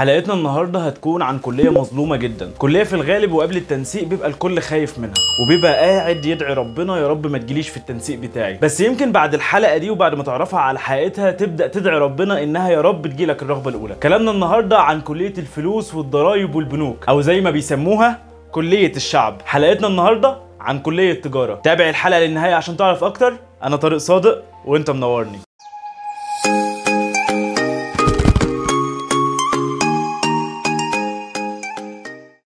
حلقتنا النهارده هتكون عن كليه مظلومه جدا كليه في الغالب وقبل التنسيق بيبقى الكل خايف منها وبيبقى قاعد يدعي ربنا يا رب ما تجيليش في التنسيق بتاعي بس يمكن بعد الحلقه دي وبعد ما تعرفها على حقيقتها تبدا تدعي ربنا انها يا رب تجيلك الرغبه الاولى كلامنا النهارده عن كليه الفلوس والضرايب والبنوك او زي ما بيسموها كليه الشعب حلقتنا النهارده عن كليه التجاره تابع الحلقه للنهايه عشان تعرف اكتر انا طارق صادق وانت منورني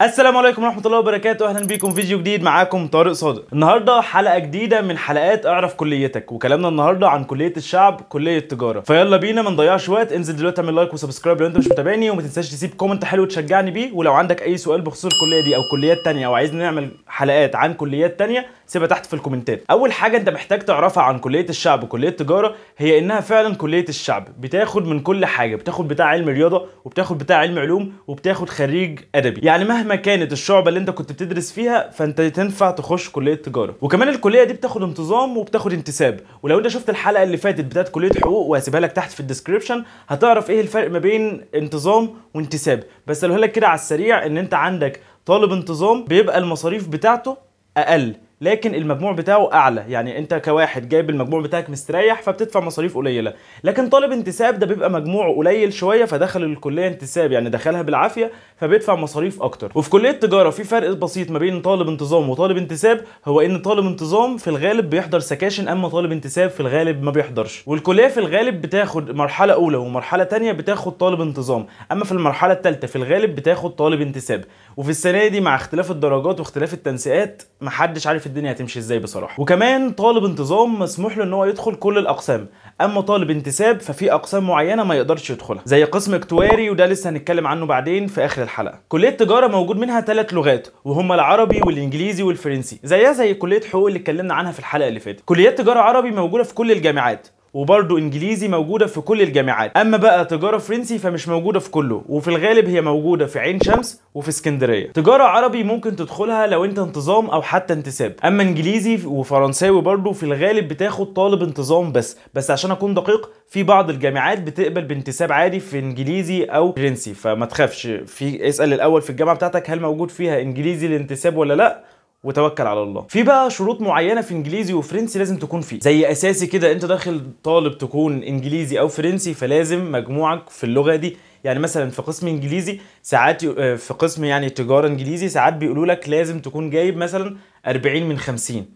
السلام عليكم ورحمه الله وبركاته اهلا بيكم فيديو جديد معاكم طارق صادق النهارده حلقه جديده من حلقات اعرف كليتك وكلامنا النهارده عن كليه الشعب كليه التجاره فيلا بينا ما نضيعش وقت انزل دلوقتي اعمل لايك وسبسكرايب لو انت مش متابعني وما تنساش تسيب كومنت حلو تشجعني بيه ولو عندك اي سؤال بخصوص الكليه دي او كليات تانية او عايزنا نعمل حلقات عن كليات تانية سيبها تحت في الكومنتات اول حاجه انت محتاج تعرفها عن كليه الشعب وكليه التجاره هي انها فعلا كليه الشعب بتاخد من كل حاجه بتاخد بتاع علم رياضه وبتاخد بتاع علم علوم وبتاخد خريج ادبي يعني مهما كانت الشعبه اللي انت كنت بتدرس فيها فانت تنفع تخش كليه تجاره وكمان الكليه دي بتاخد انتظام وبتاخد انتساب ولو انت شفت الحلقه اللي فاتت بتاعت كليه حقوق وهسيبها لك تحت في الديسكربشن هتعرف ايه الفرق ما بين انتظام وانتساب بس لك كده على السريع ان انت عندك طالب انتظام بيبقى المصاريف بتاعته اقل لكن المجموع بتاعه اعلى يعني انت كواحد جايب المجموع بتاعك مستريح فبتدفع مصاريف قليله لكن طالب انتساب ده بيبقى مجموعه قليل شويه فدخل الكليه انتساب يعني دخلها بالعافيه فبيدفع مصاريف اكتر وفي كليه التجاره في فرق بسيط ما بين طالب انتظام وطالب انتساب هو ان طالب انتظام في الغالب بيحضر سكاشن اما طالب انتساب في الغالب ما بيحضرش والكليه في الغالب بتاخد مرحله اولى ومرحله ثانيه بتاخد طالب انتظام اما في المرحله الثالثه في الغالب بتاخد طالب انتساب وفي السنه دي مع اختلاف الدرجات واختلاف التنسيقات محدش عارف الدنيا هتمشي ازاي بصراحه وكمان طالب انتظام مسموح له ان هو يدخل كل الاقسام اما طالب انتساب ففي اقسام معينه ما يقدرش يدخلها زي قسم اكتواري وده لسه هنتكلم عنه بعدين في اخر الحلقه كليه التجاره موجود منها ثلاث لغات وهما العربي والانجليزي والفرنسي زيها زي كليه حقوق اللي اتكلمنا عنها في الحلقه اللي فاتت كليات تجاره عربي موجوده في كل الجامعات وبرضو انجليزي موجوده في كل الجامعات اما بقى تجاره فرنسي فمش موجوده في كله وفي الغالب هي موجوده في عين شمس وفي اسكندريه تجاره عربي ممكن تدخلها لو انت انتظام او حتى انتساب اما انجليزي وفرنساوي برضو في الغالب بتاخد طالب انتظام بس بس عشان اكون دقيق في بعض الجامعات بتقبل بانتساب عادي في انجليزي او فرنسي فما تخافش في اسال الاول في الجامعه بتاعتك هل موجود فيها انجليزي الانتساب ولا لا وتوكل على الله في بقى شروط معينه في انجليزي وفرنسي لازم تكون فيه زي اساسي كده انت داخل طالب تكون انجليزي او فرنسي فلازم مجموعك في اللغه دي يعني مثلا في قسم انجليزي ساعات آه، في قسم يعني تجاره انجليزي ساعات بيقولوا لك لازم تكون جايب مثلا 40 من 50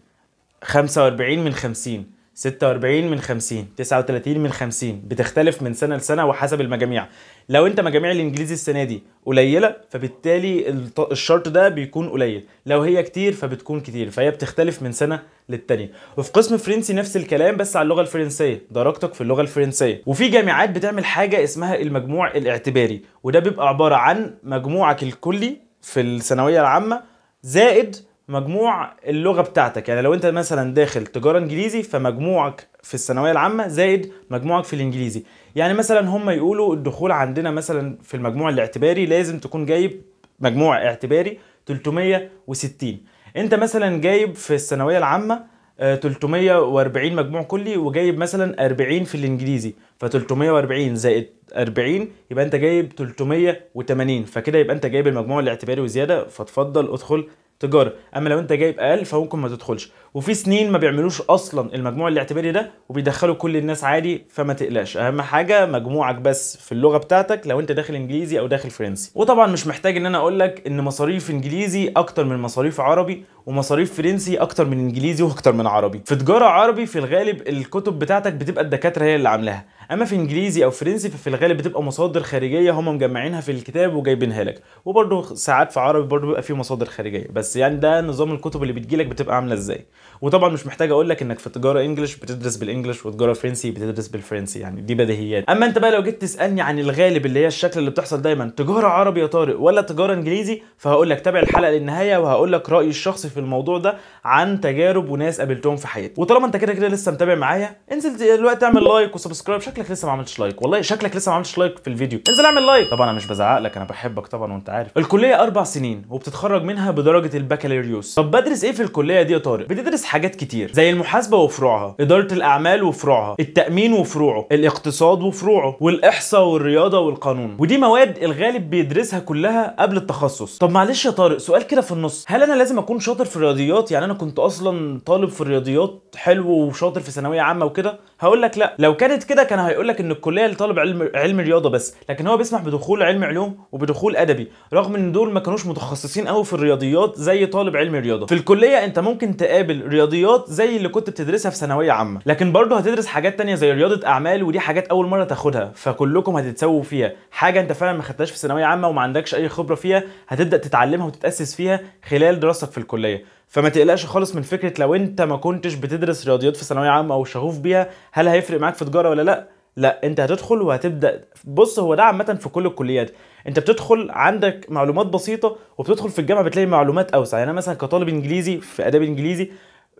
45 من 50 46 من 50 39 من 50 بتختلف من سنه لسنه وحسب المجاميع لو انت مجاميع الانجليزي السنه دي قليله فبالتالي الشرط ده بيكون قليل لو هي كتير فبتكون كتير فهي بتختلف من سنه للتانية وفي قسم فرنسي نفس الكلام بس على اللغه الفرنسيه درجتك في اللغه الفرنسيه وفي جامعات بتعمل حاجه اسمها المجموع الاعتباري وده بيبقى عباره عن مجموعك الكلي في الثانويه العامه زائد مجموع اللغه بتاعتك يعني لو انت مثلا داخل تجاره انجليزي فمجموعك في الثانويه العامه زائد مجموعك في الانجليزي يعني مثلا هم يقولوا الدخول عندنا مثلا في المجموع الاعتباري لازم تكون جايب مجموع اعتباري 360 انت مثلا جايب في الثانويه العامه 340 آه، مجموع كلي وجايب مثلا 40 في الانجليزي ف 340 زائد 40 يبقى انت جايب 380 فكده يبقى انت جايب المجموع الاعتباري وزياده فتفضل ادخل تجاره اما لو انت جايب اقل فممكن ما تدخلش وفي سنين ما بيعملوش اصلا المجموع الاعتباري ده وبيدخلوا كل الناس عادي فما تقلقش اهم حاجه مجموعك بس في اللغه بتاعتك لو انت داخل انجليزي او داخل فرنسي وطبعا مش محتاج ان انا اقول لك ان مصاريف انجليزي اكتر من مصاريف عربي ومصاريف فرنسي اكتر من انجليزي واكتر من عربي في تجاره عربي في الغالب الكتب بتاعتك بتبقى الدكاتره هي اللي عاملاها اما في انجليزي او فرنسي ففي الغالب بتبقى مصادر خارجيه هم مجمعينها في الكتاب وجايبينها لك وبرده ساعات في عربي برده بيبقى في مصادر خارجيه بس يعني ده نظام الكتب اللي بتجيلك بتبقى عامله ازاي وطبعا مش محتاج اقول لك انك في تجاره انجلش بتدرس بالانجلش وتجاره فرنسي بتدرس بالفرنسي يعني دي بديهيات اما انت بقى لو جيت تسالني عن الغالب اللي هي الشكل اللي بتحصل دايما تجاره عربي يا طارق ولا تجاره انجليزي فهقول لك تابع الحلقه للنهايه وهقول لك رايي الشخصي في الموضوع ده عن تجارب وناس قابلتهم في حياتي وطالما انت كده كده لسه متابع معايا انزل دلوقتي اعمل لايك وسبسكرايب شكلك لسه ما عملتش لايك والله شكلك لسه ما عملتش لايك في الفيديو انزل اعمل لايك طبعا انا مش بزعق لك انا بحبك طبعا وانت عارف الكليه اربع سنين وبتتخرج منها بدرجه البكالوريوس طب بدرس ايه في الكليه دي يا طارق بتدرس حاجات كتير زي المحاسبه وفروعها اداره الاعمال وفروعها التامين وفروعه الاقتصاد وفروعه والاحصاء والرياضه والقانون ودي مواد الغالب بيدرسها كلها قبل التخصص طب معلش يا طارق سؤال كده في النص هل انا لازم اكون شاطر في الرياضيات يعني انا كنت اصلا طالب في الرياضيات حلو وشاطر في ثانويه عامه وكده هقول لك لا لو كانت كده كان هيقول لك ان الكليه لطالب علم علم رياضه بس لكن هو بيسمح بدخول علم علوم وبدخول ادبي رغم ان دول ما كانوش متخصصين قوي في الرياضيات زي طالب علم رياضه في الكليه انت ممكن تقابل رياضيات زي اللي كنت بتدرسها في ثانويه عامه لكن برضه هتدرس حاجات تانية زي رياضه اعمال ودي حاجات اول مره تاخدها فكلكم هتتسووا فيها حاجه انت فعلا ما خدتهاش في ثانويه عامه وما عندكش اي خبره فيها هتبدا تتعلمها وتتاسس فيها خلال دراستك في الكليه فما تقلقش خالص من فكره لو انت ما كنتش بتدرس رياضيات في ثانويه عامه او شغوف بيها هل هيفرق معاك في تجاره ولا لا لا انت هتدخل وهتبدا بص هو ده عامه في كل الكليات انت بتدخل عندك معلومات بسيطه وبتدخل في الجامعه بتلاقي معلومات اوسع يعني انا مثلا كطالب انجليزي في اداب انجليزي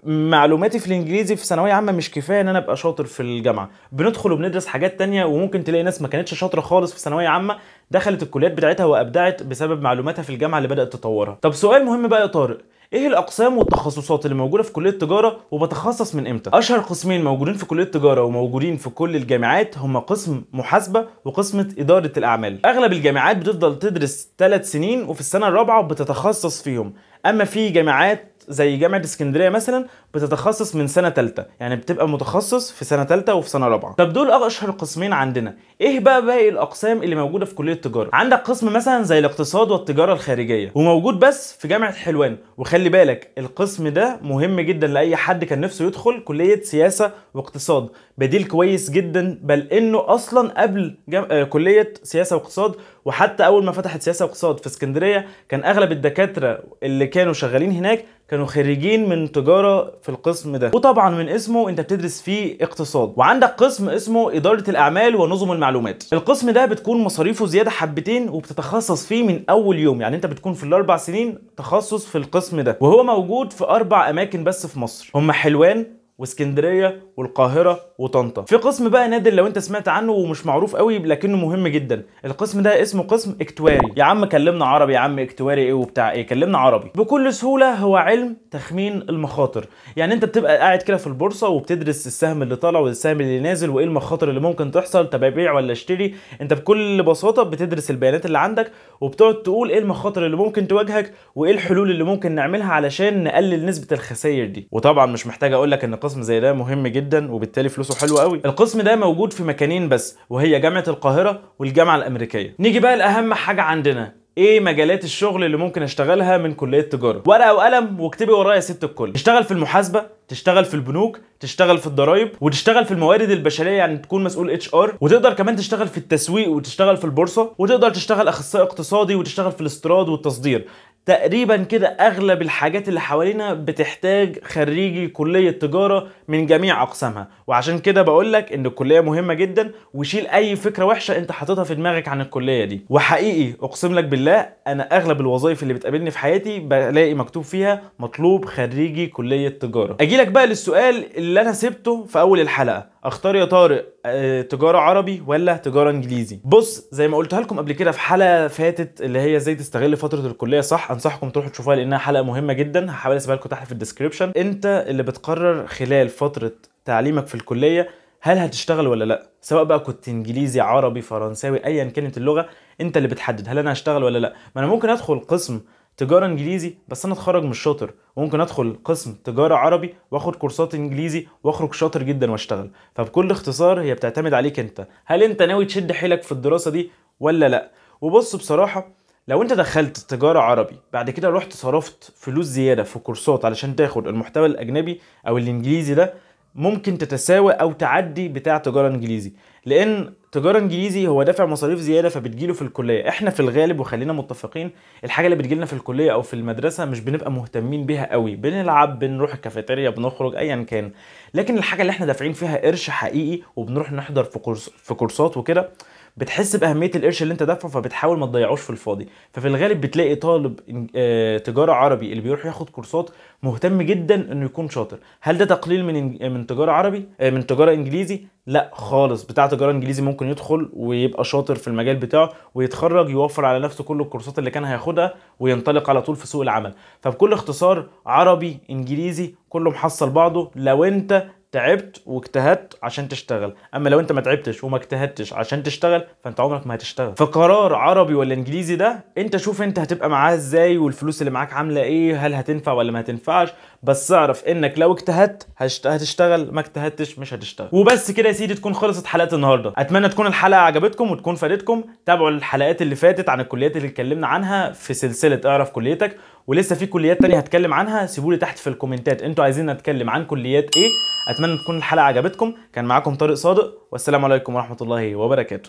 معلوماتي في الانجليزي في ثانويه عامه مش كفايه ان انا ابقى شاطر في الجامعه بندخل وبندرس حاجات تانية وممكن تلاقي ناس ما كانتش شاطره خالص في ثانويه عامه دخلت الكليات بتاعتها وابدعت بسبب معلوماتها في الجامعه اللي بدات تطورها طب سؤال مهم بقى يا طارق ايه الاقسام والتخصصات اللي موجوده في كليه التجاره وبتخصص من امتى اشهر قسمين موجودين في كليه التجاره وموجودين في كل الجامعات هما قسم محاسبه وقسم اداره الاعمال اغلب الجامعات بتفضل تدرس 3 سنين وفي السنه الرابعه بتتخصص فيهم اما في جامعات زي جامعه اسكندريه مثلا بتتخصص من سنه ثالثه يعني بتبقى متخصص في سنه ثالثه وفي سنه رابعه طب دول اشهر قسمين عندنا ايه بقى باقي الاقسام اللي موجوده في كليه التجاره عندك قسم مثلا زي الاقتصاد والتجاره الخارجيه وموجود بس في جامعه حلوان وخلي بالك القسم ده مهم جدا لاي حد كان نفسه يدخل كليه سياسه واقتصاد بديل كويس جدا بل انه اصلا قبل جم... آه كليه سياسه واقتصاد وحتى اول ما فتحت سياسه واقتصاد في اسكندريه كان اغلب الدكاتره اللي كانوا شغالين هناك كانوا خريجين من تجاره في القسم ده وطبعا من اسمه انت بتدرس فيه اقتصاد وعندك قسم اسمه اداره الاعمال ونظم المعلومات القسم ده بتكون مصاريفه زياده حبتين وبتتخصص فيه من اول يوم يعني انت بتكون في الاربع سنين تخصص في القسم ده وهو موجود في اربع اماكن بس في مصر هم حلوان واسكندريه والقاهره وطنطا في قسم بقى نادر لو انت سمعت عنه ومش معروف قوي لكنه مهم جدا القسم ده اسمه قسم اكتواري يا عم كلمنا عربي يا عم اكتواري ايه وبتاع ايه كلمنا عربي بكل سهوله هو علم تخمين المخاطر يعني انت بتبقى قاعد كده في البورصه وبتدرس السهم اللي طالع والسهم اللي نازل وايه المخاطر اللي ممكن تحصل طب ابيع ولا اشتري انت بكل بساطه بتدرس البيانات اللي عندك وبتقعد تقول ايه المخاطر اللي ممكن تواجهك وايه الحلول اللي ممكن نعملها علشان نقلل نسبه الخسائر دي وطبعا مش محتاج اقول لك ان قسم زي ده مهم جدا وبالتالي فلوسه حلوه قوي القسم ده موجود في مكانين بس وهي جامعه القاهره والجامعه الامريكيه نيجي بقى لاهم حاجه عندنا ايه مجالات الشغل اللي ممكن اشتغلها من كليه تجاره ورقه وقلم واكتبي ورايا يا ست الكل اشتغل في المحاسبه تشتغل في البنوك تشتغل في الضرايب وتشتغل في الموارد البشريه يعني تكون مسؤول اتش ار وتقدر كمان تشتغل في التسويق وتشتغل في البورصه وتقدر تشتغل اخصائي اقتصادي وتشتغل في الاستيراد والتصدير تقريبا كده اغلب الحاجات اللي حوالينا بتحتاج خريجي كليه تجاره من جميع اقسامها وعشان كده بقول لك ان الكليه مهمه جدا وشيل اي فكره وحشه انت حاططها في دماغك عن الكليه دي وحقيقي اقسم لك بالله انا اغلب الوظائف اللي بتقابلني في حياتي بلاقي مكتوب فيها مطلوب خريجي كليه تجاره اجي لك بقى للسؤال اللي انا سبته في اول الحلقه اختار يا طارق آه، تجاره عربي ولا تجاره انجليزي بص زي ما قلتها لكم قبل كده في حلقه فاتت اللي هي ازاي تستغل فتره الكليه صح انصحكم تروحوا تشوفوها لانها حلقه مهمه جدا هحاول اسيبها لكم تحت في الديسكربشن انت اللي بتقرر خلال فتره تعليمك في الكليه هل هتشتغل ولا لا سواء بقى كنت انجليزي عربي فرنساوي ايا كانت اللغه انت اللي بتحدد هل انا هشتغل ولا لا ما انا ممكن ادخل قسم تجاره انجليزي بس انا اتخرج مش شاطر وممكن ادخل قسم تجاره عربي واخد كورسات انجليزي واخرج شاطر جدا واشتغل فبكل اختصار هي بتعتمد عليك انت هل انت ناوي تشد حيلك في الدراسه دي ولا لا وبص بصراحه لو انت دخلت تجارة عربي بعد كده رحت صرفت فلوس زيادة في كورسات علشان تاخد المحتوى الأجنبي أو الإنجليزي ده ممكن تتساوى أو تعدي بتاع تجارة إنجليزي لأن تجاره انجليزي هو دافع مصاريف زياده فبتجيله في الكليه احنا في الغالب وخلينا متفقين الحاجه اللي بتجيلنا في الكليه او في المدرسه مش بنبقى مهتمين بيها قوي بنلعب بنروح الكافيتيريا بنخرج ايا كان لكن الحاجه اللي احنا دافعين فيها قرش حقيقي وبنروح نحضر في كورس في كورسات وكده بتحس باهميه القرش اللي انت دافعه فبتحاول ما تضيعوش في الفاضي ففي الغالب بتلاقي طالب آه، تجاره عربي اللي بيروح ياخد كورسات مهتم جدا انه يكون شاطر هل ده تقليل من من تجاره عربي آه، من تجاره انجليزي لا خالص بتاع تجاره انجليزي ممكن يدخل ويبقى شاطر في المجال بتاعه ويتخرج يوفر على نفسه كل الكورسات اللي كان هياخدها وينطلق على طول في سوق العمل فبكل اختصار عربي انجليزي كله محصل بعضه لو انت تعبت واجتهدت عشان تشتغل اما لو انت ما تعبتش وما اجتهدتش عشان تشتغل فانت عمرك ما هتشتغل فقرار عربي ولا انجليزي ده انت شوف انت هتبقى معاه ازاي والفلوس اللي معاك عامله ايه هل هتنفع ولا ما هتنفعش بس اعرف انك لو اجتهدت هتشتغل ما اجتهدتش مش هتشتغل وبس كده يا سيدي تكون خلصت حلقه النهارده اتمنى تكون الحلقه عجبتكم وتكون فادتكم تابعوا الحلقات اللي فاتت عن الكليات اللي اتكلمنا عنها في سلسله اعرف كليتك ولسه في كليات تانية هتكلم عنها سيبوا لي تحت في الكومنتات انتوا عايزين نتكلم عن كليات ايه اتمنى تكون الحلقه عجبتكم كان معاكم طارق صادق والسلام عليكم ورحمه الله وبركاته